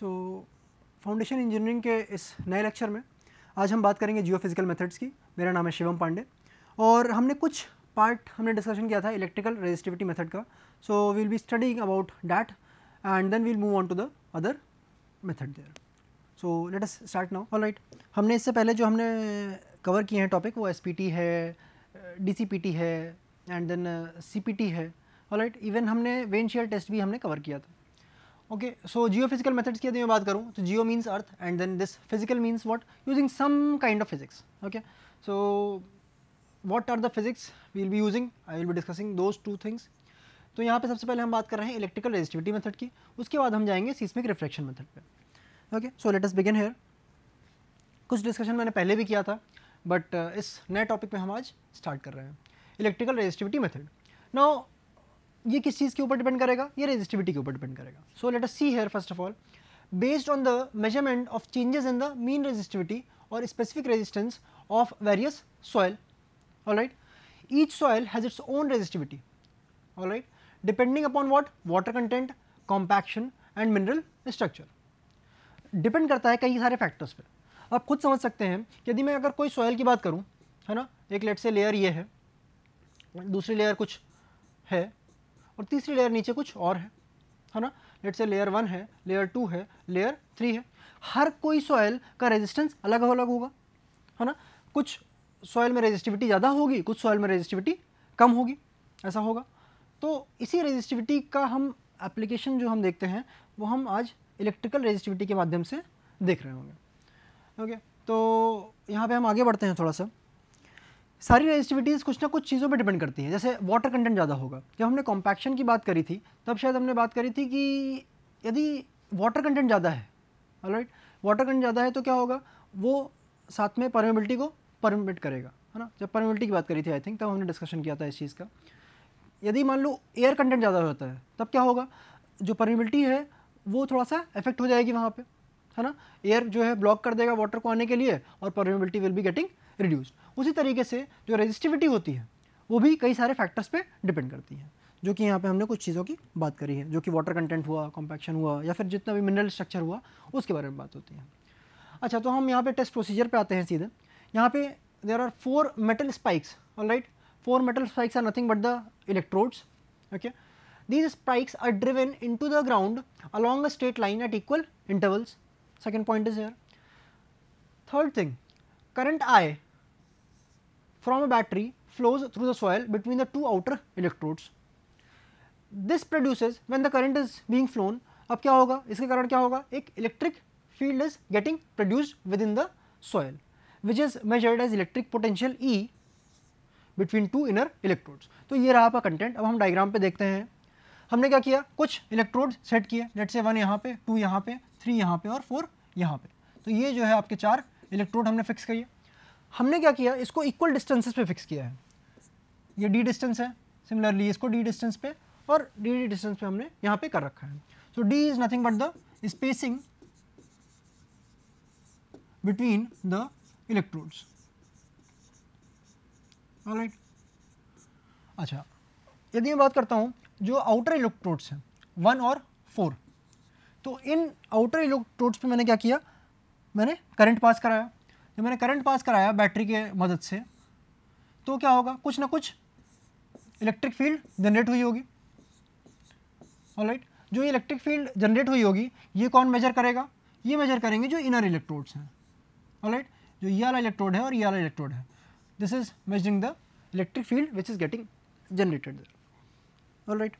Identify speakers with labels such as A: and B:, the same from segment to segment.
A: सो foundation engineering के इस नए लेक्चर में आज हम बात करेंगे जियो फिज़िकल मेथड्स की मेरा नाम है शिवम पांडे और हमने कुछ पार्ट हमने डिस्कशन किया था इलेक्ट्रिकल रेजिस्टिविटी मेथड का so we'll be studying about that and then we'll move on to the other method there so let us start now all right हमने इससे पहले जो हमने कवर किए हैं टॉपिक वो एस है डी है एंड देन सी है ऑल राइट इवन हमने वेन शेयर टेस्ट भी हमने कवर किया था okay so geo physical methods की यदि मैं बात करूँ तो geo means earth and then this physical means what using some kind of physics okay so what are the physics we'll be using I will भी discussing those two things तो यहाँ पे सबसे पहले हम बात कर रहे हैं इलेक्ट्रिकल रेजिस्टिविटी मेथड की उसके बाद हम जाएंगे सीस्मिक रिफ्लेक्शन मेथड पे okay so let us begin here कुछ डिस्कशन मैंने पहले भी किया था बट uh, इस नए टॉपिक में हम आज स्टार्ट कर रहे हैं इलेक्ट्रिकल रेजिस्टिविटी मेथड नाउ ये किस चीज़ के ऊपर डिपेंड करेगा ये रेजिस्टिविटी के ऊपर डिपेंड करेगा so let us see here first of all based on the measurement of changes in the mean resistivity और specific resistance of various soil all right each soil has its own resistivity all right depending upon what water content compaction and mineral structure depend करता है कई सारे factors पर आप खुद समझ सकते हैं यदि मैं अगर कोई सॉयल की बात करूँ है ना एक लेट से लेयर ये है दूसरी लेयर कुछ है और तीसरी लेयर नीचे कुछ और है है ना लेट से लेयर वन है लेयर टू है लेयर थ्री है हर कोई सॉयल का रेजिस्टेंस अलग अलग होगा है ना कुछ सॉयल में रेजिस्टिविटी ज़्यादा होगी कुछ सॉयल में रेजिस्टिविटी कम होगी ऐसा होगा तो इसी रेजिस्टिविटी का हम एप्लीकेशन जो हम देखते हैं वो हम आज इलेक्ट्रिकल रेजिस्टिविटी के माध्यम से देख रहे होंगे ओके तो यहाँ पे हम आगे बढ़ते हैं थोड़ा सा सारी रेजिस्टिविटीज़ कुछ ना कुछ चीज़ों पे डिपेंड करती हैं जैसे वाटर कंटेंट ज़्यादा होगा जब हमने कॉम्पैक्शन की बात करी थी तब शायद हमने बात करी थी कि यदि वाटर कंटेंट ज़्यादा है राइट वाटर कंटेंट ज़्यादा है तो क्या होगा वो साथ में परमेबिलिटी को परमिट करेगा है ना जब परमेबिलिटी की बात करी थी आई थिंक तब हमने डिस्कशन किया था इस चीज़ का यदि मान लो एयर कंटेंट ज़्यादा होता है तब क्या होगा जो परमेबिलिटी है वो थोड़ा सा इफेक्ट हो जाएगी वहाँ पर है ना एयर जो है ब्लॉक कर देगा वाटर को आने के लिए और permeability will be getting reduced उसी तरीके से जो रजिस्टिविटी होती है वो भी कई सारे फैक्टर्स पे डिपेंड करती है जो कि यहाँ पे हमने कुछ चीज़ों की बात करी है जो कि वाटर कंटेंट हुआ कॉम्पैक्शन हुआ या फिर जितना भी मिनरल स्ट्रक्चर हुआ उसके बारे में बात होती है अच्छा तो हम यहाँ पे टेस्ट प्रोसीजर पे आते हैं सीधे यहाँ पे there are four metal spikes all right four metal spikes are nothing but the electrodes okay these spikes are driven in the ground along a straight line at equal intervals second point is here third thing current आए from a battery flows through the soil between the two outer electrodes. This produces when the current is being flown अब क्या होगा इसके कारण क्या होगा एक electric field is getting produced within the soil which is measured as electric potential E between two inner electrodes तो ये रहा आपका कंटेंट अब हम डायग्राम पे देखते हैं हमने क्या किया कुछ इलेक्ट्रोड सेट किए लेट से वन यहाँ पे टू यहाँ पे थ्री यहाँ पे और फोर यहाँ पे तो ये जो है आपके चार इलेक्ट्रोड हमने फिक्स किए हमने क्या किया इसको इक्वल डिस्टेंसेस पे फिक्स किया है ये डी डिस्टेंस है सिमिलरली इसको डी डिस्टेंस पे और डी डी डिस्टेंस पे हमने यहाँ पे कर रखा है so D is nothing but the spacing between the electrodes right अच्छा यदि मैं बात करता हूँ जो आउटर इलेक्ट्रोड्स हैं वन और फोर तो इन आउटर इलेक्ट्रोड्स पे मैंने क्या किया मैंने करंट पास कराया जब मैंने करंट पास कराया बैटरी के मदद से तो क्या होगा कुछ ना कुछ इलेक्ट्रिक फील्ड जनरेट हुई होगी ऑल right? जो इलेक्ट्रिक फील्ड जनरेट हुई होगी ये कौन मेजर करेगा ये मेजर करेंगे जो इनर इलेक्ट्रोड्स हैं ऑल right? जो ये वाला इलेक्ट्रोड है और ये वाला इलेक्ट्रोड है this is measuring the electric field which is getting generated all right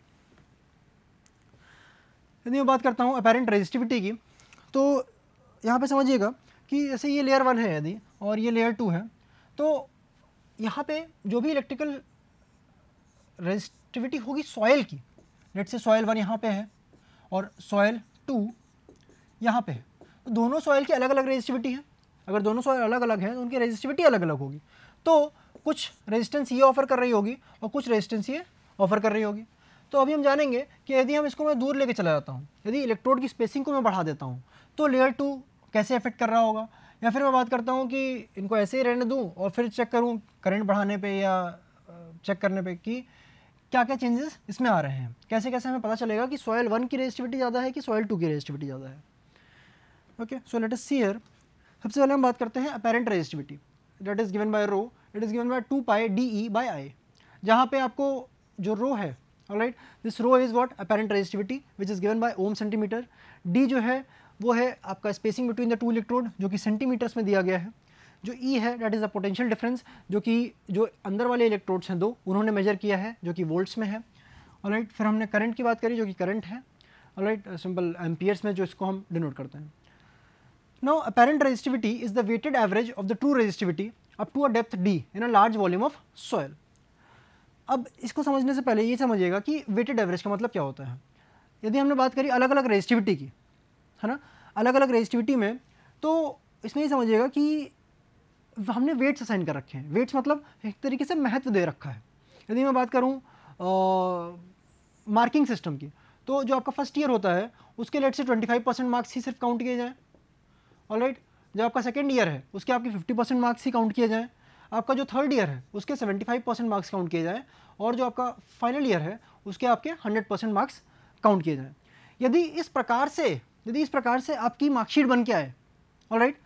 A: यदि मैं बात करता हूँ अपेरेंट रेजिस्टिविटी की तो यहाँ पे समझिएगा कि जैसे ये लेयर वन है यदि और ये लेयर टू है तो यहाँ पे जो भी इलेक्ट्रिकल रेजिस्टिविटी होगी सॉयल की लेट से सॉयल वन यहाँ पे है और सॉयल टू यहाँ पे है तो दोनों सॉयल की अलग अलग रेजिस्टिविटी है अगर दोनों सॉयल अलग अलग हैं तो उनकी रेजिस्टिविटी अलग अलग होगी तो कुछ रेजिस्टेंस ये ऑफर कर रही होगी और कुछ रेजिस्टेंस ये ऑफर कर रही होगी तो अभी हम जानेंगे कि यदि हम इसको मैं दूर लेके चला जाता हूँ यदि इलेक्ट्रोड की स्पेसिंग को मैं बढ़ा देता हूँ तो लेयर टू कैसे अफेक्ट कर रहा होगा या फिर मैं बात करता हूँ कि इनको ऐसे ही रहने दूँ और फिर चेक करूँ करंट बढ़ाने पे या चेक करने पे कि क्या क्या चेंजेस इसमें आ रहे हैं कैसे कैसे हमें पता चलेगा कि सॉयल वन की रेजिस्टिविटी ज़्यादा है कि सॉयल टू की रेजिस्टिविटी ज़्यादा है okay so let's see here सबसे पहले हम बात करते हैं apparent resistivity that is given by rho it is given by two pi D E by I जहाँ पे आपको जो रो है right this rho is what apparent resistivity which is given by ohm centimetre D जो है वो है आपका spacing between the two electrode जो कि सेंटीमीटर्स में दिया गया है जो ई e है that is the potential difference जो कि जो अंदर वाले इलेक्ट्रोड्स हैं दो उन्होंने मेजर किया है जो कि वोल्ट्स में है और राइट फिर हमने करंट की बात करी जो कि करंट है और राइट सिंपल एम्पियर्स में जो इसको हम डिनोट करते हैं no apparent resistivity is the weighted average of the true resistivity up to a depth D in a large volume of soil अब इसको समझने से पहले ये समझिएगा कि वेटेड एवरेज का मतलब क्या होता है यदि हमने बात करी अलग अलग रेजिस्टिविटी की है ना अलग अलग रेजिस्टिविटी में तो इसमें ये समझिएगा कि हमने वेट्स असाइन कर रखे हैं वेट्स मतलब एक तरीके से महत्व दे रखा है यदि मैं बात करूँ मार्किंग सिस्टम की तो जो आपका फर्स्ट ईयर होता है उसके लेट से 25 परसेंट मार्क्स ही सिर्फ काउंट किए जाएँ ऑल राइट जो आपका सेकेंड ईयर है उसके आपके 50 परसेंट मार्क्स ही काउंट किए जाएँ आपका जो थर्ड ईयर है उसके 75 परसेंट मार्क्स काउंट किए जाएँ और जो आपका फाइनल ईयर है उसके आपके 100 परसेंट मार्क्स काउंट किए जाएँ यदि इस प्रकार से यदि इस प्रकार से आपकी मार्कशीट बन के आए ऑल right?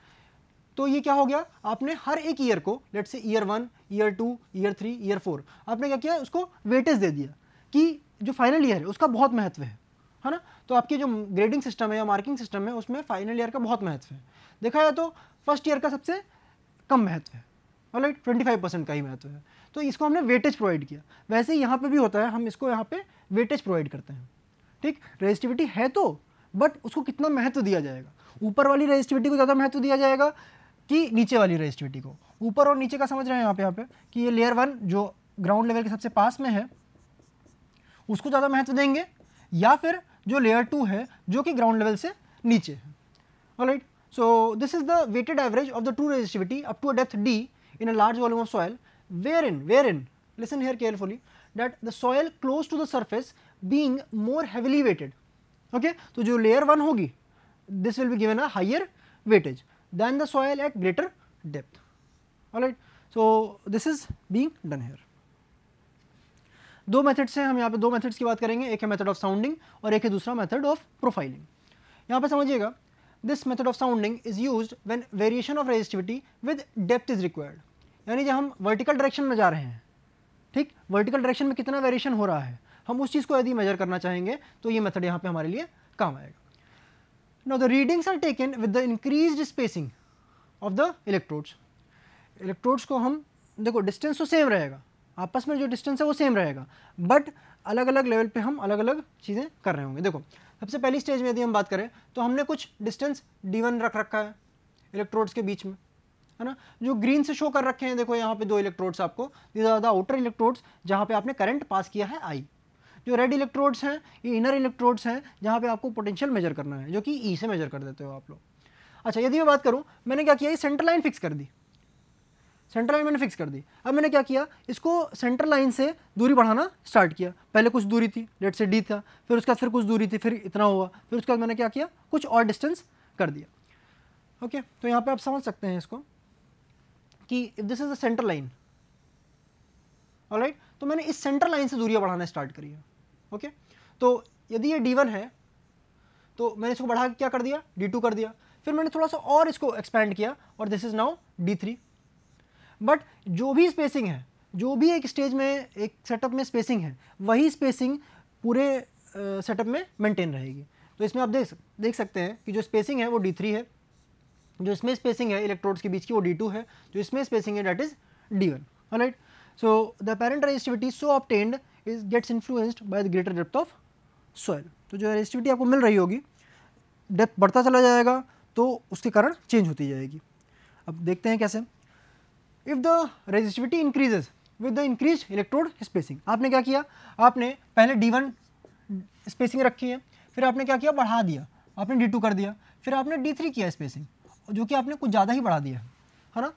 A: तो ये क्या हो गया आपने हर एक ईयर को let's say layer one layer two layer three layer four आपने क्या किया उसको वेटेज दे दिया कि जो फाइनल ईयर है उसका बहुत महत्व है है ना तो आपके जो ग्रेडिंग सिस्टम है या मार्किंग सिस्टम है उसमें फाइनल ईयर का बहुत महत्व है देखा जाए तो फर्स्ट ईयर का सबसे कम महत्व है और ट्वेंटी फाइव परसेंट का ही महत्व है तो इसको हमने वेटेज प्रोवाइड किया वैसे यहाँ पर भी होता है हम इसको यहाँ पर वेटेज प्रोवाइड करते हैं ठीक रेजिस्टिविटी है तो बट उसको कितना महत्व दिया जाएगा ऊपर वाली रजिस्टिविटी को ज़्यादा महत्व दिया जाएगा कि नीचे वाली रजिस्टिविटी को ऊपर और नीचे का समझ रहे हैं यहाँ पे यहाँ पे कि ये लेयर वन जो ग्राउंड लेवल के सबसे पास में है उसको ज़्यादा महत्व देंगे या फिर जो लेयर टू है जो कि ग्राउंड लेवल से नीचे है right so this is the weighted average of the true resistivity up to a डेथ D in a large volume of soil wherein wherein listen here carefully that the soil close to the surface being more heavily weighted okay तो जो layer one होगी this will be given a higher weightage than the soil at greater depth all right so this is being done hair दो methods हैं हम यहाँ पे दो methods की बात करेंगे एक है मेथड ऑफ साउंडिंग और एक है दूसरा मेथड ऑफ प्रोफाइलिंग यहाँ पे समझिएगा this method of sounding is use when variation of resistivity with depth is required यानी जब हम वर्टिकल डायरेक्शन में जा रहे हैं ठीक वर्टिकल डायरेक्शन में कितना वेरिएशन हो रहा है हम उस चीज़ को यदि मेजर करना चाहेंगे तो ये मेथड यहाँ पे हमारे लिए काम आएगा now the readings are taken with the increase spacing of the electrodes electrodes को हम देखो डिस्टेंस तो सेम रहेगा आपस में जो डिस्टेंस है वो सेम रहेगा बट अलग अलग लेवल पे हम अलग अलग चीज़ें कर रहे होंगे देखो सबसे पहली स्टेज में यदि हम बात करें तो हमने कुछ डिस्टेंस डी रख रखा है इलेक्ट्रोड्स के बीच में है ना जो ग्रीन से शो कर रखे हैं देखो यहाँ पे दो इलेक्ट्रोड्स आपको ये ज़्यादा आउटर इलेक्ट्रोड्स जहाँ पे आपने करंट पास किया है आई जो रेड इलेक्ट्रोड्स हैं ये इनर इलेक्ट्रोड्स हैं जहाँ पे आपको पोटेंशियल मेजर करना है जो कि ई e से मेजर कर देते हो आप लोग अच्छा यदि मैं बात करूँ मैंने क्या किया ये सेंटर लाइन फिक्स कर दी सेंटर लाइन मैंने फिक्स कर दी अब मैंने क्या किया इसको सेंटर लाइन से दूरी बढ़ाना स्टार्ट किया पहले कुछ दूरी थी लेट से डी था फिर उसके बाद फिर कुछ दूरी थी फिर इतना हुआ फिर उसके बाद मैंने क्या किया कुछ और डिस्टेंस कर दिया ओके तो यहाँ पर आप समझ सकते हैं इसको कि if this is a centre line right तो मैंने इस सेंटर लाइन से दूरियां बढ़ाना स्टार्ट करी है ओके तो यदि ये डी वन है तो मैंने इसको बढ़ा क्या कर दिया डी टू कर दिया फिर मैंने थोड़ा सा और इसको एक्सपैंड किया और this is now D three but जो भी स्पेसिंग है जो भी एक स्टेज में एक सेटअप में स्पेसिंग है वही स्पेसिंग पूरे सेटअप में मेंटेन रहेगी तो इसमें आप देख देख सकते हैं कि जो स्पेसिंग है वो डी थ्री है जो इसमें स्पेसिंग है इलेक्ट्रोड्स के बीच की वो डी टू है जो इसमें स्पेसिंग है that is D one right so the apparent resistivity so obtained is gets influenced by the greater depth of soil तो जो है रेजिस्टिविटी आपको मिल रही होगी डेप्थ बढ़ता चला जाएगा तो उसके कारण चेंज होती जाएगी अब देखते हैं कैसे if the resistivity increases with the increase electrode spacing आपने क्या किया आपने पहले डी वन स्पेसिंग रखी है फिर आपने क्या किया बढ़ा दिया आपने डी टू कर दिया फिर आपने डी थ्री किया स्पेसिंग जो कि आपने कुछ ज़्यादा ही बढ़ा दिया है ना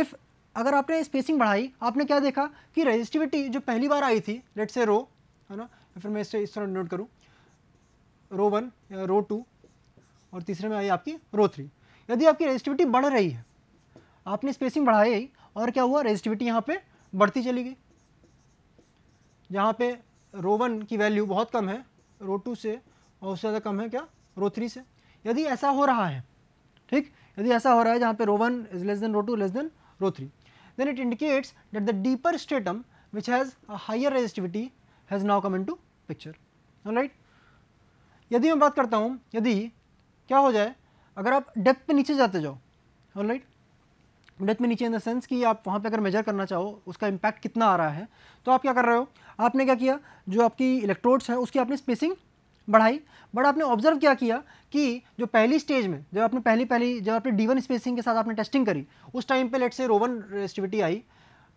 A: इफ़ अगर आपने स्पेसिंग बढ़ाई आपने क्या देखा कि रजिस्टिविटी जो पहली बार आई थी लेट से रो है ना फिर मैं इससे इस तरह नोट करूँ रो वन या रो टू और तीसरे में आई आपकी रो थ्री यदि आपकी रजिस्टिविटी बढ़ रही है आपने स्पेसिंग बढ़ाई और क्या हुआ रजिस्टिविटी यहाँ पर बढ़ती चली गई जहाँ पे रो वन की वैल्यू बहुत कम है रो टू से और उससे ज़्यादा कम है क्या रो थ्री से यदि ऐसा हो रहा है ठीक यदि ऐसा हो रहा है जहाँ पे rho one is less than rho two less than rho three then it indicates that the deeper stratum which has a higher resistivity has now come into picture all right yadi main baat karta hu yadi kya ho jaye agar aap depth pe niche नीचे jao all right डेथ में नीचे in the sense कि आप वहाँ पे अगर major करना चाहो उसका इम्पैक्ट कितना आ रहा है तो आप क्या कर रहे हो आपने क्या किया जो आपकी इलेक्ट्रोड्स हैं उसकी आपने स्पेसिंग बढ़ाई बट आपने ऑब्जर्व क्या किया कि जो पहली स्टेज में जब आपने पहली पहली जब आपने डी वन स्पेसिंग के साथ आपने टेस्टिंग करी उस टाइम पे लेट से रोवन रेजिस्टिविटी आई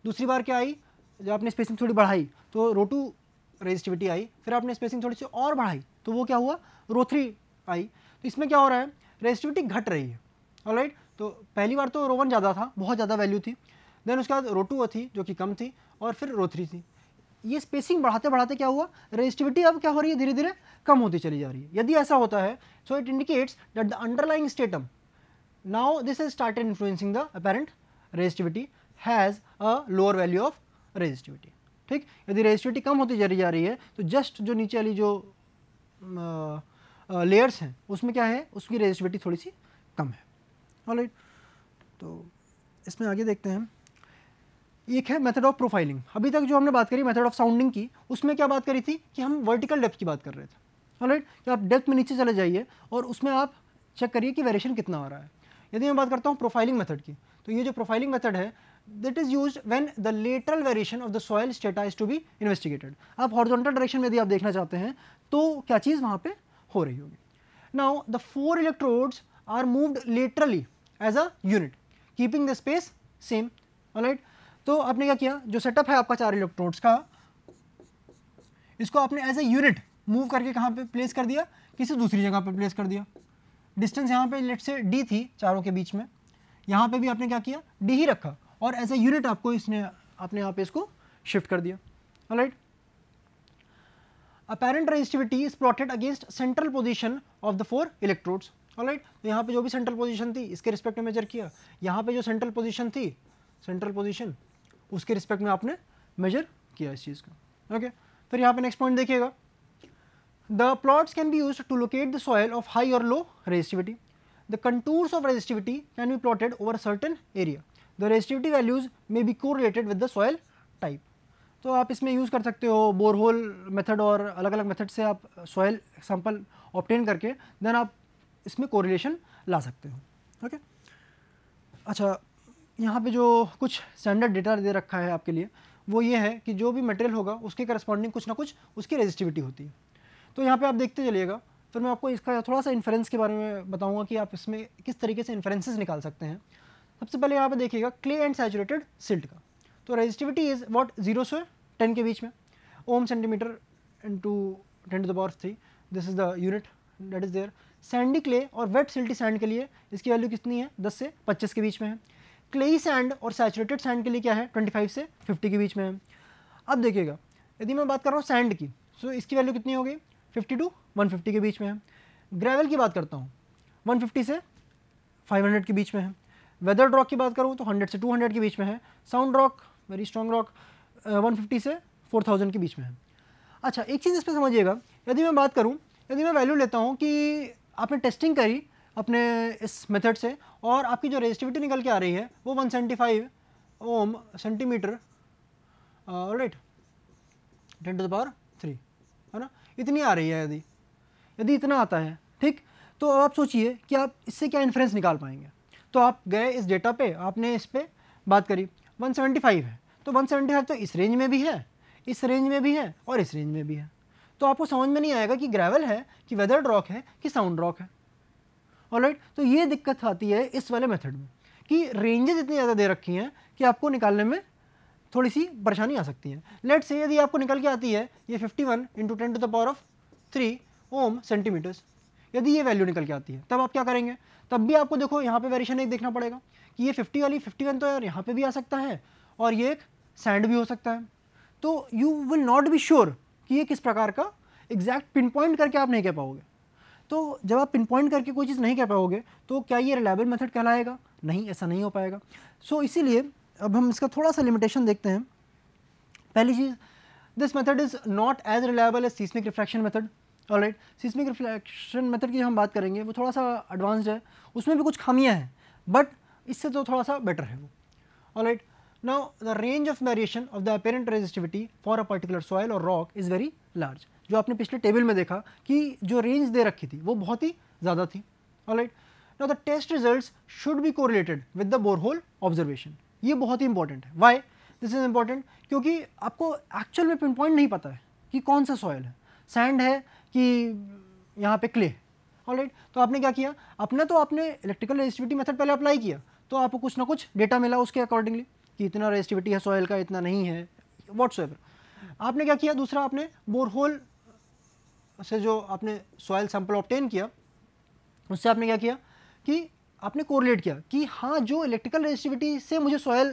A: दूसरी बार क्या आई जब आपने स्पेसिंग थोड़ी बढ़ाई तो रो टू रेजिस्टिविटी आई फिर आपने स्पेसिंग थोड़ी सी और बढ़ाई तो वो क्या हुआ रो थ्री आई तो इसमें क्या हो रहा है रेजिस्टिविटी घट रही है ऑल right? तो पहली बार तो रोवन ज़्यादा था बहुत ज़्यादा वैल्यू थी देन उसके बाद रो टू थी जो कि कम थी और फिर रो थ्री थी ये स्पेसिंग बढ़ाते बढ़ाते क्या हुआ रेजिस्टिविटी अब क्या हो रही है धीरे धीरे कम होती चली जा रही है यदि ऐसा होता है so it indicates that the underlying stratum now this is start influencing the apparent resistivity has a lower value of resistivity ठीक यदि रेजिस्टिविटी कम होती चली जा रही है तो जस्ट जो नीचे वाली जो लेयर्स हैं उसमें क्या है उसकी रेजिस्टिविटी थोड़ी सी कम है ऑलराइट तो इसमें आगे देखते हैं एक है मेथड ऑफ प्रोफाइलिंग अभी तक जो हमने बात करी मेथड ऑफ साउंडिंग की उसमें क्या बात करी थी कि हम वर्टिकल डेप्थ की बात कर रहे थे राइट कि आप डेप्थ में नीचे चले जाइए और उसमें आप चेक करिए कि वेरिएशन कितना आ रहा है यदि मैं बात करता हूँ प्रोफाइलिंग मेथड की तो ये जो प्रोफाइलिंग मेथड है that is use when the lateral variation of the soil strata is to be investigated आप हॉर्जोंटल डायरेक्शन में यदि आप देखना चाहते हैं तो क्या चीज़ वहाँ पर हो रही होगी now the four electrodes are moved laterally as a unit keeping the space same right तो आपने क्या किया जो सेटअप है आपका चार इलेक्ट्रोड्स का इसको आपने एज ए यूनिट मूव करके कहाँ पे प्लेस कर दिया किसी दूसरी जगह पे प्लेस कर दिया डिस्टेंस यहाँ पे लेट से डी थी चारों के बीच में यहाँ पे भी आपने क्या किया डी ही रखा और एज ए यूनिट आपको इसने आपने यहाँ पे इसको शिफ्ट कर दिया right apparent resistivity is plotted against central position of the four electrodes right तो यहाँ पे जो भी सेंट्रल पोजिशन थी इसके रिस्पेक्ट में मेजर किया यहाँ पर जो सेंट्रल पोजिशन थी सेंट्रल पोजिशन उसके रिस्पेक्ट में आपने मेजर किया इस चीज़ का ओके फिर यहाँ पे नेक्स्ट पॉइंट देखिएगा the plots can be use to locate the soil of high और low resistivity the contours of resistivity can be plotted over certain area the resistivity values may be correlated with the soil type तो आप इसमें use कर सकते हो borehole method और अलग अलग मेथड से आप सॉयल सैंपल ऑप्टेन करके देन आप इसमें कोरिलेशन ला सकते हो ओके okay? अच्छा यहाँ पे जो कुछ स्टैंडर्ड डेटा दे रखा है आपके लिए वो ये है कि जो भी मटेरियल होगा उसके करस्पॉन्डिंग कुछ ना कुछ उसकी रेजिस्टिविटी होती है तो यहाँ पे आप देखते चलिएगा फिर मैं आपको इसका थोड़ा सा इन्फ्रेंस के बारे में बताऊँगा कि आप इसमें किस तरीके से इन्फ्रेंसेज निकाल सकते हैं सबसे पहले यहाँ पर देखिएगा क्ले एंड सेचुरेटेड सिल्ट का तो रजिस्टिविटी इज़ वॉट जीरो से टेन के बीच में ohm centimetre into ten to the three this is the unit that is there sandy clay और वेट सिल्टी सैंड के लिए इसकी वैल्यू कितनी है दस से पच्चीस के बीच में है क्लेई सैंड और सैचुरेटेड सैंड के लिए क्या है 25 से 50 के बीच में है अब देखिएगा यदि मैं बात कर रहा हूँ सैंड की सो इसकी वैल्यू कितनी होगी 50 टू 150 के बीच में है ग्रेवल की बात करता हूँ 150 से 500 के बीच में है वेदर रॉक की बात करूँ तो 100 से 200 के बीच में है sound rock very strong rock one fifty से फोर थाउजेंड के बीच में है अच्छा एक चीज़ इस पर समझिएगा यदि मैं बात करूँ यदि मैं वैल्यू लेता हूँ कि आपने टेस्टिंग करी अपने इस मेथड से और आपकी जो रेजिस्टिविटी निकल के आ रही है वो 175 ohm centimetre right ten to the power three है ना इतनी आ रही है यदि यदि इतना आता है ठीक तो अब आप सोचिए कि आप इससे क्या इन्फ्रेंस निकाल पाएंगे तो आप गए इस डेटा पे आपने इस पर बात करी 175 है तो 175 तो इस रेंज में भी है इस रेंज में भी है और इस रेंज में भी है तो आपको समझ में नहीं आएगा कि ग्रेवल है कि वेदर्ड रॉक है कि साउंड रॉक है राइट तो ये दिक्कत आती है इस वाले मेथड में कि रेंजेज इतनी ज़्यादा दे रखी हैं कि आपको निकालने में थोड़ी सी परेशानी आ सकती है लेट से यदि आपको निकल के आती है ये 51 one into ten to the power of three ohm centimetres यदि ये वैल्यू निकल के आती है तब आप क्या करेंगे तब भी आपको देखो यहाँ पे वेरिएशन एक देखना पड़ेगा कि ये 50 वाली 51 तो यार यहाँ पे भी आ सकता है और ये एक सैंड भी हो सकता है तो you will not be sure कि ये किस प्रकार का एग्जैक्ट पिन पॉइंट करके आप नहीं कह पाओगे तो जब आप पिन पॉइंट करके कोई चीज़ नहीं कह पाओगे तो क्या ये रिलायबल मेथड कहलाएगा नहीं ऐसा नहीं हो पाएगा सो so, इसीलिए अब हम इसका थोड़ा सा लिमिटेशन देखते हैं पहली चीज़ this method is not as reliable as seismic reflection method right seismic reflection method की हम बात करेंगे वो थोड़ा सा एडवांस्ड है उसमें भी कुछ खामियाँ हैं बट इससे तो थोड़ा सा बेटर है वो right now the range of variation of the apparent resistivity for a particular soil और रॉक इज़ वेरी लार्ज जो आपने पिछले टेबल में देखा कि जो रेंज दे रखी थी वो बहुत ही ज़्यादा थी alright now the test results should be correlated with the borehole observation ये बहुत ही इंपॉर्टेंट है वाई दिस इज़ इंपॉर्टेंट क्योंकि आपको एक्चुअल में पिन पॉइंट नहीं पता है कि कौन सा सॉयल है सैंड है कि यहाँ पे क्ले ऑलराइट तो आपने क्या किया अपना तो आपने इलेक्ट्रिकल रेजिस्टिविटी मेथड पहले अप्लाई किया तो आपको कुछ ना कुछ डेटा मिला उसके अकॉर्डिंगली कि इतना रेजिस्टिविटी है सॉयल का इतना नहीं है वॉट्स आपने क्या किया दूसरा आपने बोरहोल से जो आपने सॉयल सैंपल ऑप्टेन किया उससे आपने क्या किया कि आपने कोरिलेट किया कि हाँ जो इलेक्ट्रिकल रेजिस्टिविटी से मुझे सॉयल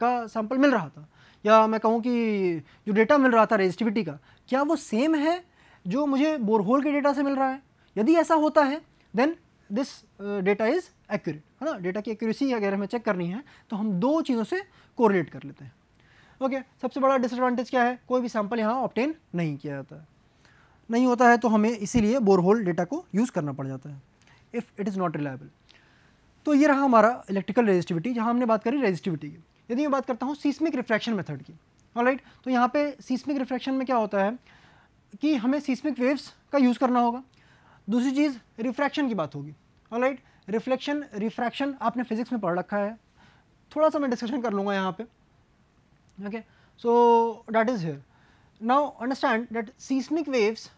A: का सैंपल मिल रहा था या मैं कहूँ कि जो डेटा मिल रहा था रेजिस्टिविटी का क्या वो सेम है जो मुझे बोरहोल के डेटा से मिल रहा है यदि ऐसा होता है then this data is accurate है ना डेटा की एक्यूरेसी अगर हमें चेक करनी है तो हम दो चीज़ों से कोरिलेट कर लेते हैं ओके okay, सबसे बड़ा डिसएडवांटेज क्या है कोई भी सैंपल यहाँ ऑप्टेन नहीं किया जाता है नहीं होता है तो हमें इसीलिए बोरहोल डेटा को यूज़ करना पड़ जाता है if it is not reliable तो ये रहा हमारा इलेक्ट्रिकल रेजिस्टिविटी जहाँ हमने बात करी रेजिस्टिविटी की यदि मैं बात करता हूँ सीस्मिक रिफ्रैक्शन मेथड की ऑल राइट तो यहाँ पे सीस्मिक रिफ्रैक्शन में क्या होता है कि हमें सीस्मिक वेव्स का यूज़ करना होगा दूसरी चीज़ रिफ्रैक्शन की बात होगी ऑल राइट रिफ्लेक्शन रिफ्रैक्शन आपने फिजिक्स में पढ़ रखा है थोड़ा सा मैं डिस्कशन कर लूँगा यहाँ पे okay so that is here now understand that seismic waves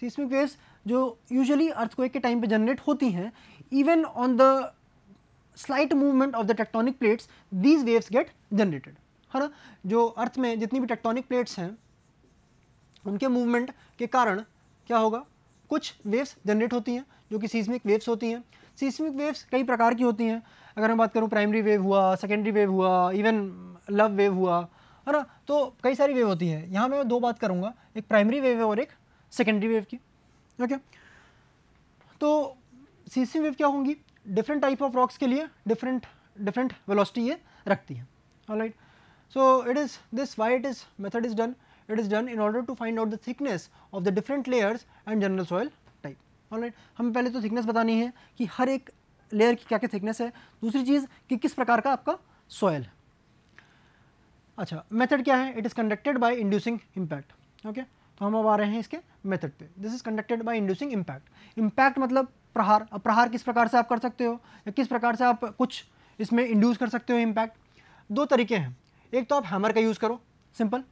A: seismic waves जो usually earthquake के time पे generate होती हैं even on the slight movement of the tectonic plates these waves get generated है ना जो अर्थ में जितनी भी टेक्टोनिक प्लेट्स हैं उनके मूवमेंट के कारण क्या होगा कुछ वेव्स जनरेट होती हैं जो कि सीस्मिक वेव्स होती हैं सीस्मिक वेव्स कई प्रकार की होती हैं अगर मैं बात करूँ प्राइमरी वेव हुआ सेकेंडरी वेव हुआ इवन लव वेव हुआ है ना तो कई सारी वेव होती है यहाँ मैं दो बात करूँगा एक प्राइमरी वेव है और एक सेकेंडरी वेव की ओके तो सीसी वेव क्या होंगी डिफरेंट टाइप ऑफ रॉक्स के लिए डिफरेंट डिफरेंट वेलोसिटी ये रखती है alright so it is this why it is method is done it is done in order to find out the thickness of the different layers and general soil type alright हमें पहले तो thickness बतानी है कि हर एक layer की क्या क्या थिकनेस है दूसरी चीज़ कि किस प्रकार का आपका सॉयल है अच्छा मेथड क्या है it is conducted by inducing impact okay तो हम अब आ रहे हैं इसके मेथड पे this is conducted by inducing impact impact मतलब प्रहार अब प्रहार किस प्रकार से आप कर सकते हो या किस प्रकार से आप कुछ इसमें इंड्यूस कर सकते हो इम्पैक्ट दो तरीके हैं एक तो आप हैमर का यूज़ करो सिंपल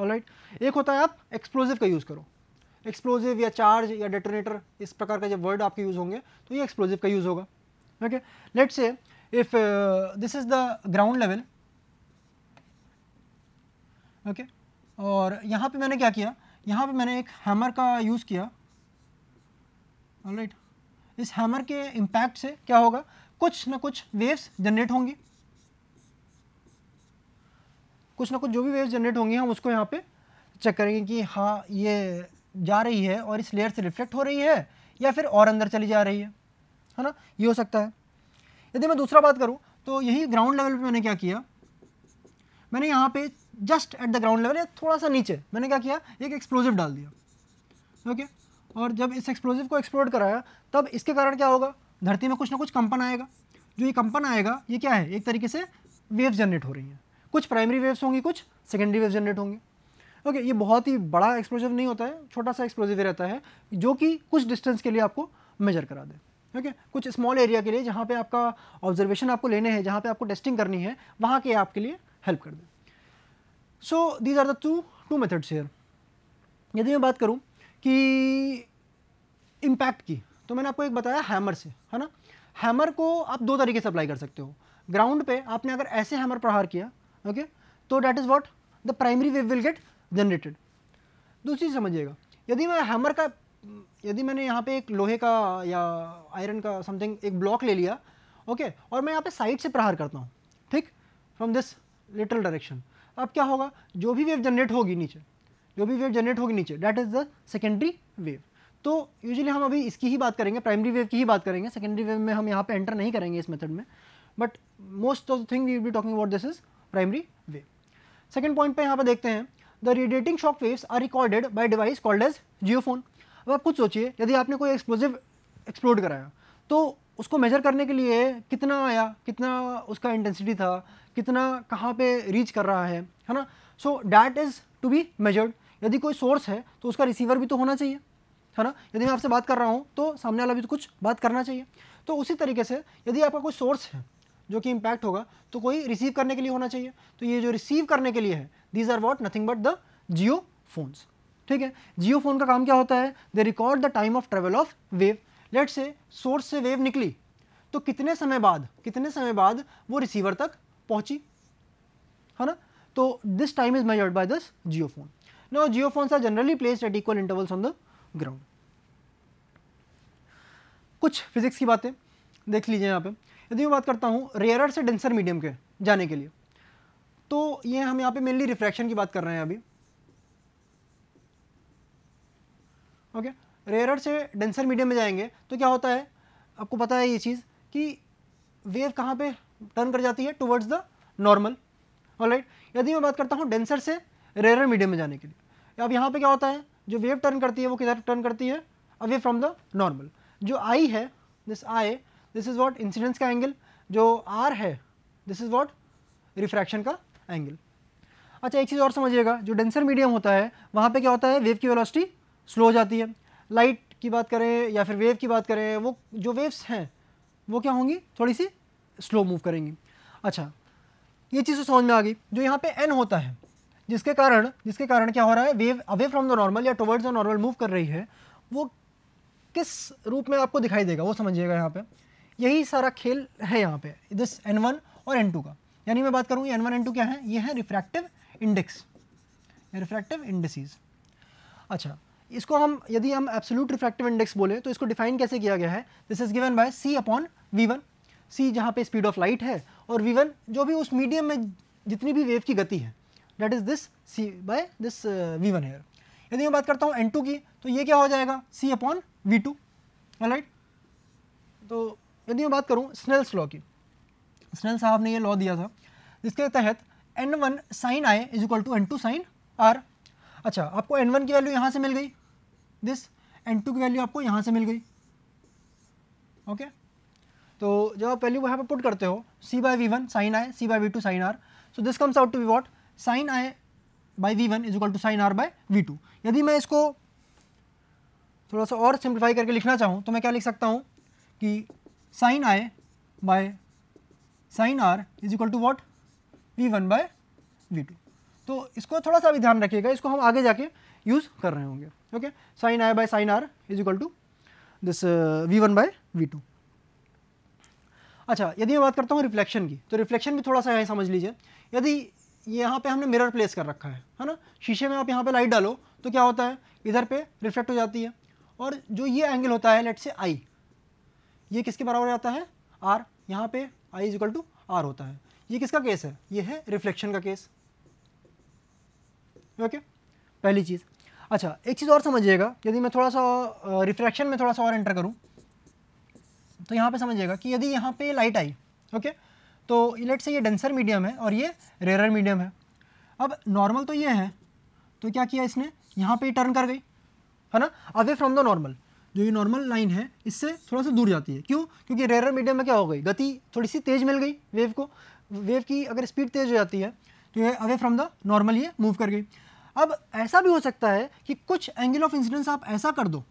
A: ऑल right. एक होता है आप एक्सप्लोजिव का यूज़ करो एक्सप्लोजिव या चार्ज या डेटोनेटर इस प्रकार का जब वर्ड आपके यूज़ होंगे तो ये एक्सप्लोजिव का यूज़ होगा okay let say if this is the ground level okay और यहाँ पे मैंने क्या किया यहाँ पे मैंने एक हैमर का यूज़ किया राइट इस हैमर के इम्पैक्ट से क्या होगा कुछ ना कुछ वेव्स जनरेट होंगी कुछ ना कुछ जो भी वेव्स जनरेट होंगी हम उसको यहाँ पे चेक करेंगे कि हाँ ये जा रही है और इस लेयर से रिफ्लेक्ट हो रही है या फिर और अंदर चली जा रही है है ना ये हो सकता है यदि मैं दूसरा बात करूँ तो यही ग्राउंड लेवल पे मैंने क्या किया मैंने यहाँ पे just at the ground level या थोड़ा सा नीचे मैंने क्या किया एक एक्सप्लोजिव डाल दिया ओके और जब इस एक्सप्लोजिव को एक्सप्लोड कराया तब इसके कारण क्या होगा धरती में कुछ ना कुछ कंपन आएगा जो ये कंपन आएगा ये क्या है एक तरीके से वेव जनरेट हो रही हैं कुछ प्राइमरी वेव्स होंगी कुछ सेकेंडरी वेव जनरेट होंगे ओके okay, ये बहुत ही बड़ा एक्सप्लोजिव नहीं होता है छोटा सा एक्सप्लोजिव रहता है जो कि कुछ डिस्टेंस के लिए आपको मेजर करा दे ओके okay? कुछ स्मॉल एरिया के लिए जहाँ पे आपका ऑब्जर्वेशन आपको लेने हैं जहाँ पे आपको टेस्टिंग करनी है वहाँ के आपके लिए हेल्प कर दें so these are the two two methods here यदि मैं बात करूँ कि इम्पैक्ट की तो मैंने आपको एक बताया हैमर से है ना हैमर को आप दो तरीके से अप्लाई कर सकते हो ग्राउंड पे आपने अगर ऐसे हैमर प्रहार किया ओके तो that is what the primary wave will get generated दूसरी समझिएगा यदि मैं हैमर का यदि मैंने यहाँ पे एक लोहे का या आयरन का समथिंग एक ब्लॉक ले लिया ओके और मैं यहाँ पे साइड से प्रहार करता हूँ ठीक फ्रॉम दिस लिटल डायरेक्शन अब क्या होगा जो भी वेव जनरेट होगी नीचे जो भी वेव जनरेट होगी नीचे that is the secondary wave तो यूजली हम अभी इसकी ही बात करेंगे प्राइमरी वेव की ही बात करेंगे सेकेंडरी वेव में हम यहाँ पे एंटर नहीं करेंगे इस मेथड में but most of the thing we be talking about this is primary wave second point पे यहाँ पे देखते हैं the radiating shock waves are recorded by device called as geophone अब आप कुछ सोचिए यदि आपने कोई एक्सप्लोजिव एक्सप्लोड कराया तो उसको मेजर करने के लिए कितना आया कितना उसका इंटेंसिटी था कितना कहाँ पे रीच कर रहा है है ना so that is to be measured यदि कोई सोर्स है तो उसका रिसीवर भी तो होना चाहिए है ना यदि मैं आपसे बात कर रहा हूँ तो सामने वाला भी तो कुछ बात करना चाहिए तो उसी तरीके से यदि आपका कोई सोर्स है जो कि इम्पैक्ट होगा तो कोई रिसीव करने के लिए होना चाहिए तो ये जो रिसीव करने के लिए है these are what nothing but the geophones ठीक है जियो फोन का काम क्या होता है they record the time of travel of wave let say source से वेव निकली तो कितने समय बाद कितने समय बाद वो रिसीवर तक पहुंची है ना तो this time is measured by this geophone geophone are generally placed at equal intervals on the ground कुछ फिजिक्स की बातें देख लीजिए यहाँ पे यदि मैं बात करता हूँ रेयरर से डेंसर मीडियम के जाने के लिए तो ये हम यहाँ पे मेनली रिफ्रैक्शन की बात कर रहे हैं अभी ओके okay? रेयर से डेंसर मीडियम में जाएंगे तो क्या होता है आपको पता है ये चीज़ कि वेव कहाँ पे टर्न कर जाती है टुवर्ड्स द नॉर्मल राइट यदि मैं बात करता हूँ डेंसर से रेयर मीडियम में जाने के लिए अब यहाँ पे क्या होता है जो वेव टर्न करती है वो किधर टर्न करती है अवे फ्रॉम द नॉर्मल जो आई है this I this is what incidence का एंगल जो आर है दिस इज़ वॉट रिफ्रैक्शन का एंगल अच्छा एक चीज़ और समझिएगा जो डेंसर मीडियम होता है वहाँ पे क्या होता है वेव की वेलोसिटी स्लो हो जाती है लाइट की बात करें या फिर वेव की बात करें वो जो वेव्स हैं वो क्या होंगी थोड़ी सी स्लो मूव करेंगी अच्छा ये चीज़ तो समझ में आ गई जो यहाँ पे एन होता है जिसके कारण जिसके कारण क्या हो रहा है wave away from the normal या टुवर्ड्स द नॉर्मल मूव कर रही है वो किस रूप में आपको दिखाई देगा वो समझिएगा यहाँ पे यही सारा खेल है यहाँ पे दिस एन वन और एन टू का यानी मैं बात करूँगी एन वन एन टू क्या है ये है रिफ्रैक्टिव इंडेक्स रिफ्रैक्टिव इंडसीज अच्छा इसको हम यदि हम एब्सोलूट रिफ्रैक्टिव इंडेक्स बोले तो इसको डिफाइन कैसे किया गया है this is given by c upon v one c जहाँ पे स्पीड ऑफ लाइट है और वी वन जो भी उस मीडियम में जितनी भी वेव की गति है that is this c by this v one here यदि मैं बात करता हूँ एन टू की तो ये क्या हो जाएगा c upon v two right तो यदि मैं बात करूँ स्नेल्स लॉ की स्नेल साहब ने ये लॉ दिया था जिसके तहत n one sine I is equal to n two sine r अच्छा आपको एन वन की वैल्यू यहाँ से मिल गई दिस एन टू की वैल्यू आपको यहाँ से मिल गई ओके तो जब आप वैल्यू यहाँ पर पुट करते हो c by v one sine I c by v two sine r so this comes out to we what sine I by v one is equal to sine r by v two यदि मैं इसको थोड़ा सा और simplify करके लिखना चाहूँ तो मैं क्या लिख सकता हूँ कि sine I by sine r is equal to what v one by v two तो इसको थोड़ा सा भी ध्यान रखिएगा इसको हम आगे जाके यूज़ कर रहे होंगे okay sine I by sine r is equal to this v one by v two अच्छा यदि मैं बात करता हूँ रिफ्लेक्शन की तो रिफ्लेक्शन भी थोड़ा सा यहाँ समझ लीजिए यदि यहाँ पे हमने मिरर प्लेस कर रखा है है ना शीशे में आप यहाँ पे लाइट डालो तो क्या होता है इधर पे रिफ्लेक्ट हो जाती है और जो ये एंगल होता है लेट से आई ये किसके बराबर आता है आर यहाँ पे आई इक्वल टू आर होता है ये किसका केस है ये है रिफ्लेक्शन का केस ओके पहली चीज़ अच्छा एक चीज़ और समझिएगा यदि मैं थोड़ा सा रिफ्रैक्शन में थोड़ा सा और एंटर करूँ तो यहाँ पे समझिएगा कि यदि यहाँ पे लाइट आई ओके तो लेट से ये डेंसर मीडियम है और ये रेरर मीडियम है अब नॉर्मल तो ये है तो क्या किया इसने यहाँ पे टर्न कर गई है ना अवे फ्रॉम द नॉर्मल जो ये नॉर्मल लाइन है इससे थोड़ा सा दूर जाती है क्यों क्योंकि रेरर मीडियम में क्या हो गई गति थोड़ी सी तेज़ मिल गई वेव को वेव की अगर स्पीड तेज़ हो जाती है तो ये अवे फ्रॉम द नॉर्मल ये मूव कर गई अब ऐसा भी हो सकता है कि कुछ एंगल ऑफ इंसिडेंस आप ऐसा कर दो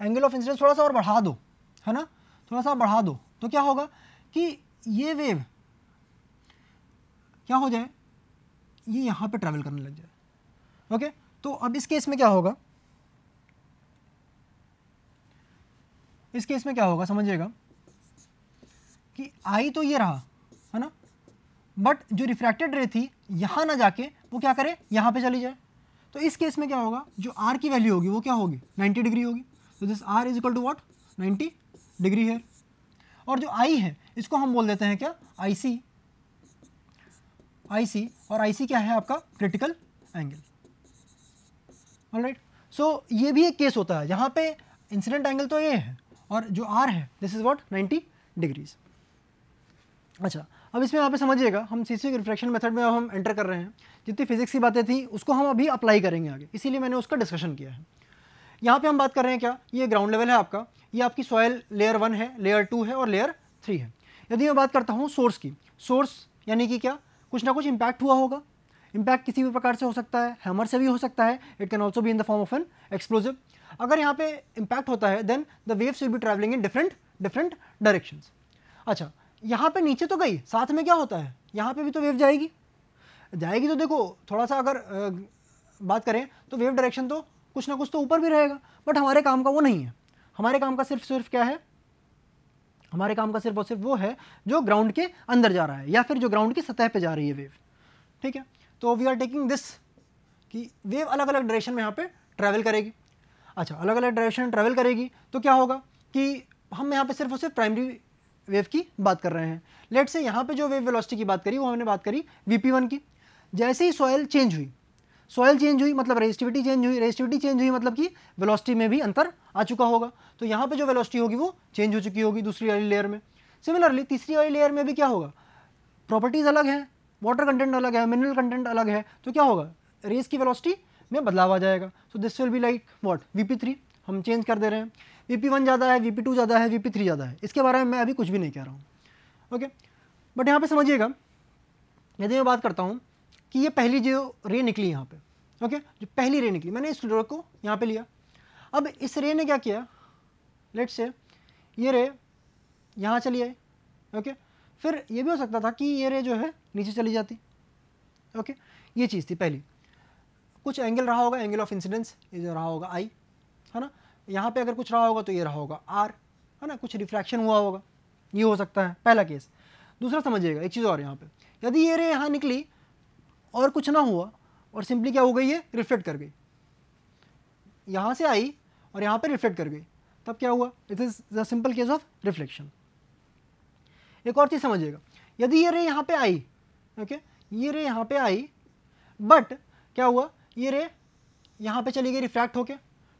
A: एंगल ऑफ इंसिडेंस थोड़ा सा और बढ़ा दो है ना थोड़ा सा बढ़ा दो तो क्या होगा कि ये वेव क्या हो जाए ये यहाँ पे ट्रैवल करने लग जाए ओके तो अब इस केस में क्या होगा इस केस में क्या होगा समझिएगा कि आई तो ये रहा है ना बट जो रिफ्रैक्टेड रे थी यहाँ ना जाके वो क्या करे यहाँ पे चली जाए तो इस केस में क्या होगा जो आर की वैल्यू होगी वो क्या होगी नाइन्टी डिग्री होगी तो this r is equal to what ninety degree है और जो आई है इसको हम बोल देते हैं क्या आई सी आई सी और आई सी क्या है आपका क्रिटिकल एंगल राइट सो ये भी एक केस होता है जहाँ पे इंसिडेंट एंगल तो ये है और जो आर है this is what ninety degrees अच्छा अब इसमें यहाँ पे समझिएगा हम सीसी रिफ्रैक्शन मेथड में अब हम एंटर कर रहे हैं जितनी फिजिक्स की बातें थी उसको हम अभी अप्लाई करेंगे आगे इसीलिए मैंने उसका डिस्कशन किया है यहाँ पे हम बात कर रहे हैं क्या ये ग्राउंड लेवल है आपका ये आपकी सॉयल लेयर वन है लेयर टू है और लेयर थ्री है यदि मैं बात करता हूँ सोर्स की सोर्स यानी कि क्या कुछ ना कुछ इम्पैक्ट हुआ होगा इम्पैक्ट किसी भी प्रकार से हो सकता है हैमर से भी हो सकता है इट कैन ऑल्सो भी in the form of an explosive अगर यहाँ पे इम्पैक्ट होता है then the waves will be travelling in different different directions अच्छा यहाँ पे नीचे तो गई साथ में क्या होता है यहाँ पे भी तो वेव जाएगी जाएगी तो देखो थोड़ा सा अगर बात करें तो वेव डायरेक्शन तो कुछ ना कुछ तो ऊपर भी रहेगा बट हमारे काम का वो नहीं है हमारे काम का सिर्फ सिर्फ क्या है हमारे काम का सिर्फ और सिर्फ वो है जो ग्राउंड के अंदर जा रहा है या फिर जो ग्राउंड की सतह पे जा रही है वेव ठीक है तो वी आर टेकिंग दिस कि वेव अलग अलग डायरेक्शन में यहाँ पे ट्रैवल करेगी अच्छा अलग अलग डायरेक्शन ट्रैवल करेगी तो क्या होगा कि हम यहाँ पे सिर्फ और सिर्फ प्राइमरी वेव की बात कर रहे हैं लेट से यहाँ पर जो वेव वेलोसिटी की बात करी वो हमने बात करी वी पी वन की जैसे ही सॉयल चेंज हुई सॉयल चेंज हुई मतलब रेजिस्टिविटी चेंज हुई रेजिस्टिविटी चेंज हुई मतलब कि वेलोसिटी में भी अंतर आ चुका होगा तो यहाँ पे जो वेलोसिटी होगी वो चेंज हो चुकी होगी दूसरी वाली लेयर में सिमिलरली तीसरी वाली लेयर में भी क्या होगा प्रॉपर्टीज़ अलग हैं वाटर कंटेंट अलग है मिनरल कंटेंट अलग है तो क्या होगा रेस की वेलोसिटी में बदलाव आ जाएगा so this will be like what we हम चेंज कर दे रहे हैं वी पी वन ज़्यादा है वी पी टू ज़्यादा है वी पी थ्री ज़्यादा है इसके बारे में मैं अभी कुछ भी नहीं कह रहा हूँ ओके बट यहाँ पर समझिएगा यदि मैं बात करता हूँ कि ये पहली जो रे निकली यहाँ पे ओके जो पहली रे निकली मैंने इस ड्रग को यहाँ पे लिया अब इस रे ने क्या किया लेट से ये रे यहाँ चली आई ओके फिर ये भी हो सकता था कि ये रे जो है नीचे चली जाती ओके ये चीज़ थी पहली कुछ एंगल रहा होगा एंगल ऑफ इंसिडेंस ये जो रहा होगा आई है ना यहाँ पे अगर कुछ रहा होगा तो ये रहा होगा आर है ना कुछ रिफ्लेक्शन हुआ होगा ये हो सकता है पहला केस दूसरा समझिएगा एक चीज़ और यहाँ पे यदि ये रे यहाँ निकली और कुछ ना हुआ और सिंपली क्या हो गई है रिफ्लेक्ट कर गई यहाँ से आई और यहाँ पर रिफ्लेक्ट कर गई तब क्या हुआ it is the simple case of reflection एक और चीज़ समझिएगा यदि ये रे यहाँ पे आई ओके ये रे यहाँ पे आई बट क्या हुआ ये रे यहाँ पे चली गई रिफ्रैक्ट होके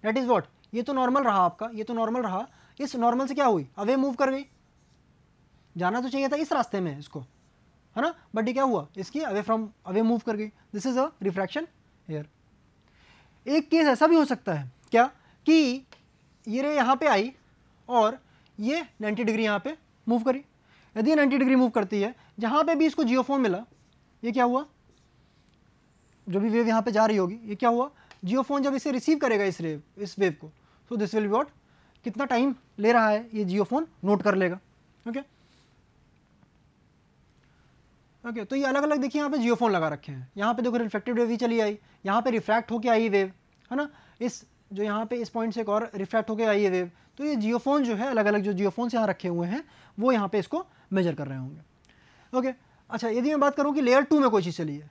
A: डेट इज़ वॉट ये तो नॉर्मल रहा आपका ये तो नॉर्मल रहा इस नॉर्मल से क्या हुई अवे मूव कर गई जाना तो चाहिए था इस रास्ते में इसको है ना बट ये क्या हुआ इसकी अवे फ्रॉम अवे मूव कर गई this is a refraction here एक केस ऐसा भी हो सकता है क्या कि ये रे यहाँ पे आई और ये 90 डिग्री यहाँ पे मूव करी यदि ये 90 डिग्री मूव करती है जहाँ पे भी इसको जियोफोन मिला ये क्या हुआ जो भी वेव यहाँ पे जा रही होगी ये क्या हुआ जियोफोन जब इसे रिसीव करेगा इस रेव इस वेव को so this will be what कितना टाइम ले रहा है ये जियोफोन नोट कर लेगा ओके okay? ओके okay, तो ये अलग अलग देखिए यहाँ पे जियोफोन लगा रखे हैं यहाँ पे देखो रिफ्लेक्टेड वेव ही चली आई यहाँ पे रिफ्रैक्ट होके आई वेव है ना इस जो यहाँ पे इस पॉइंट से एक और रिफ्रैक्ट होके आई है वेव तो ये जियोफोन जो है अलग अलग जो जियोफोन यहाँ रखे हुए हैं वो यहाँ पे इसको मेजर कर रहे होंगे ओके अच्छा यदि मैं बात करूँ कि लेयर टू में कोई चीज़ चली है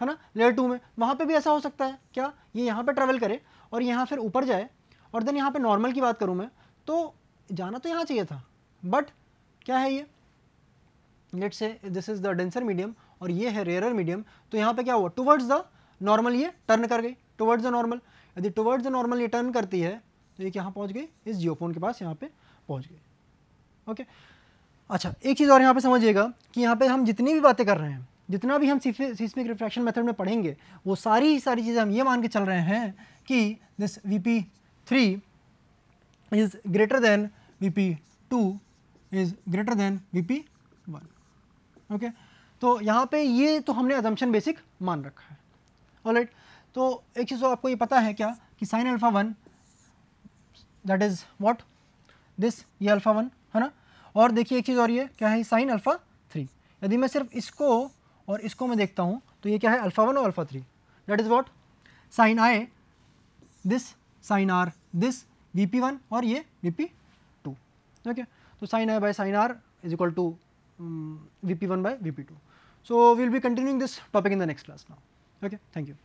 A: है ना लेयर टू में वहाँ पर भी ऐसा हो सकता है क्या ये यहाँ पर ट्रेवल करे और यहाँ फिर ऊपर जाए और देन यहाँ पर नॉर्मल की बात करूँ मैं तो जाना तो यहाँ चाहिए था बट क्या है ये let say this is the denser medium और ये है रेयर मीडियम तो यहाँ पे क्या हुआ टुवर्ड्स द नॉर्मल ये टर्न कर गई टुवर्ड्स द नॉर्मल यदि टुवर्ड्स द नॉर्मल ये टर्न करती है तो ये यहाँ पहुँच गई इस जियोफोन के पास यहाँ पे पहुँच गई ओके अच्छा एक चीज़ और यहाँ पे समझिएगा कि यहाँ पे हम जितनी भी बातें कर रहे हैं जितना भी हम सीस्मिक रिफ्रैक्शन मेथड में पढ़ेंगे वो सारी ही सारी चीज़ें हम ये मान के चल रहे हैं कि this v p three is greater than v p two is greater than v p okay तो यहाँ पे ये तो हमने एजम्पन बेसिक मान रखा है ऑल right? तो एक चीज़ तो आपको ये पता है क्या कि sine alpha one that is what this ये अल्फ़ा वन है ना और देखिए एक चीज़ और ये क्या है साइन अल्फ़ा थ्री यदि मैं सिर्फ इसको और इसको मैं देखता हूँ तो ये क्या है अल्फ़ा वन और alpha three that is what sine I this sine r this v p one और ये वी पी टू ओके तो sine I by sine r is equal to um, Vp1 by Vp2. So, we will be continuing this topic in the next class now. Okay, thank you.